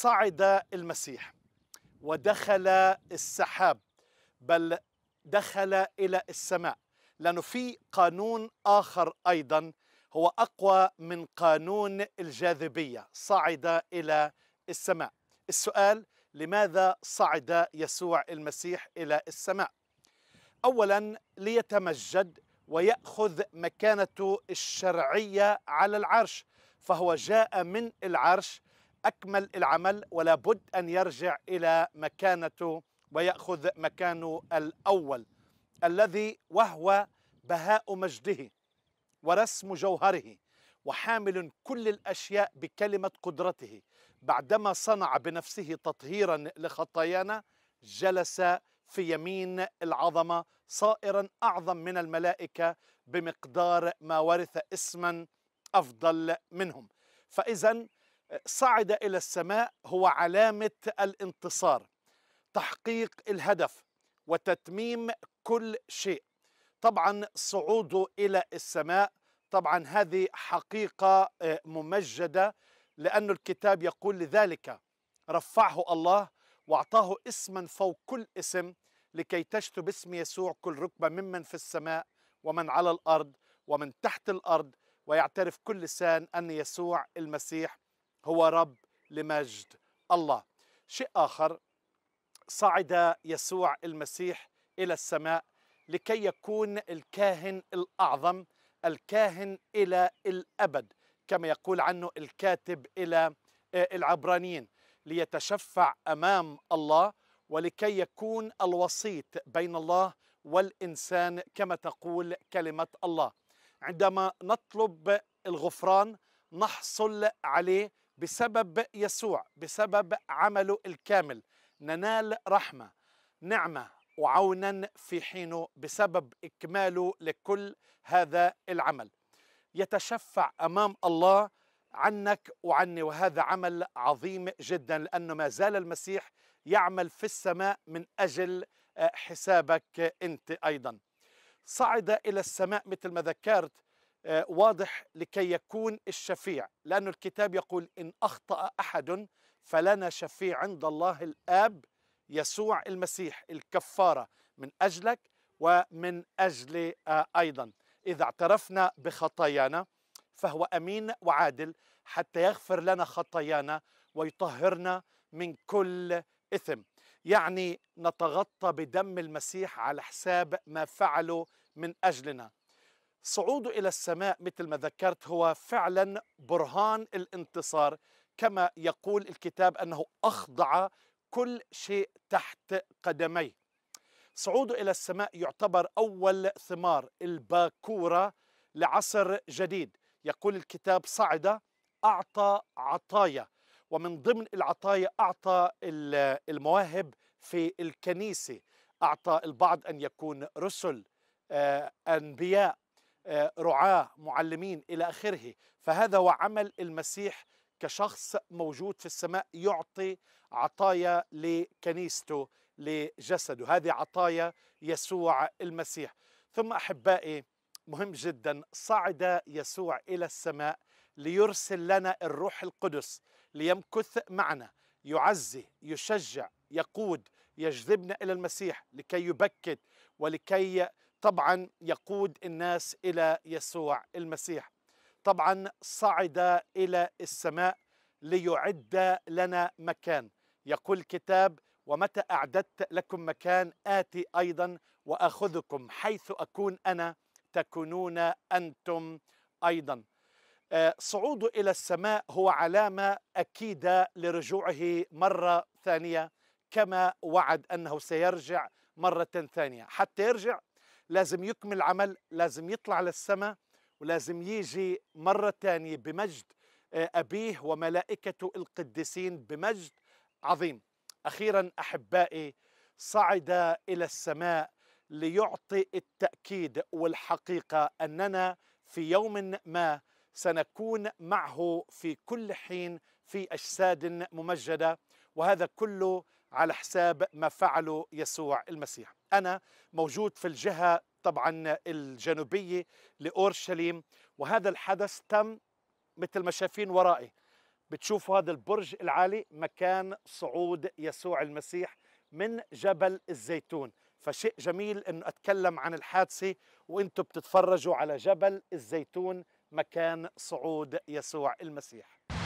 صعد المسيح ودخل السحاب بل دخل الى السماء لانه في قانون اخر ايضا هو اقوى من قانون الجاذبيه صعد الى السماء السؤال لماذا صعد يسوع المسيح الى السماء اولا ليتمجد وياخذ مكانته الشرعيه على العرش فهو جاء من العرش أكمل العمل ولا بد أن يرجع إلى مكانته ويأخذ مكانه الأول الذي وهو بهاء مجده ورسم جوهره وحامل كل الأشياء بكلمة قدرته بعدما صنع بنفسه تطهيرا لخطايانا جلس في يمين العظمة صائرا أعظم من الملائكة بمقدار ما ورث اسما أفضل منهم فإذا صعد إلى السماء هو علامة الانتصار تحقيق الهدف وتتميم كل شيء طبعا صعوده إلى السماء طبعا هذه حقيقة آه، ممجدة لأن الكتاب يقول لذلك رفعه الله واعطاه اسما فوق كل اسم لكي تشتو باسم يسوع كل ركبة ممن في السماء ومن على الأرض ومن تحت الأرض ويعترف كل لسان أن يسوع المسيح هو رب لمجد الله شيء آخر صعد يسوع المسيح إلى السماء لكي يكون الكاهن الأعظم الكاهن إلى الأبد كما يقول عنه الكاتب إلى آه، العبرانيين ليتشفع أمام الله ولكي يكون الوسيط بين الله والإنسان كما تقول كلمة الله عندما نطلب الغفران نحصل عليه بسبب يسوع بسبب عمله الكامل ننال رحمه نعمه وعونا في حينه بسبب اكماله لكل هذا العمل يتشفع امام الله عنك وعني وهذا عمل عظيم جدا لانه ما زال المسيح يعمل في السماء من اجل آه، حسابك انت ايضا صعد الى السماء مثل ما ذكرت آه، واضح لكي يكون الشفيع لأن الكتاب يقول إن أخطأ أحد فلنا شفيع عند الله الآب يسوع المسيح الكفارة من أجلك ومن أجل آه، أيضا إذا اعترفنا بخطايانا فهو أمين وعادل حتى يغفر لنا خطايانا ويطهرنا من كل إثم يعني نتغطى بدم المسيح على حساب ما فعله من أجلنا صعوده إلى السماء مثل ما ذكرت هو فعلا برهان الانتصار كما يقول الكتاب أنه أخضع كل شيء تحت قدميه صعوده إلى السماء يعتبر أول ثمار الباكورة لعصر جديد يقول الكتاب صعد أعطى عطايا ومن ضمن العطايا أعطى المواهب في الكنيسة أعطى البعض أن يكون رسل آه، أنبياء آه، رعاة معلمين إلى آخره فهذا هو عمل المسيح كشخص موجود في السماء يعطي عطايا لكنيسته لجسده هذه عطايا يسوع المسيح ثم أحبائي مهم جدا صعد يسوع إلى السماء ليرسل لنا الروح القدس ليمكث معنا يعزي يشجع يقود يجذبنا إلى المسيح لكي يبكت ولكي طبعا يقود الناس الى يسوع المسيح طبعا صعد الى السماء ليعد لنا مكان يقول الكتاب ومتى اعددت لكم مكان اتي ايضا واخذكم حيث اكون انا تكونون انتم ايضا آه، صعوده الى السماء هو علامه اكيده لرجوعه مره ثانيه كما وعد انه سيرجع مره ثانيه حتى يرجع لازم يكمل عمل لازم يطلع للسماء ولازم يجي مرة ثانية بمجد آه، أبيه وملائكته القديسين بمجد عظيم أخيرا أحبائي صعد إلى السماء ليعطي التأكيد والحقيقة أننا في يوم ما سنكون معه في كل حين في أجساد ممجدة وهذا كله على حساب ما فعله يسوع المسيح أنا موجود في الجهة طبعا الجنوبية لأورشليم وهذا الحدث تم مثل ما شايفين ورائي بتشوفوا هذا البرج العالي مكان صعود يسوع المسيح من جبل الزيتون فشيء جميل أنه أتكلم عن الحادثة وأنتم بتتفرجوا على جبل الزيتون مكان صعود يسوع المسيح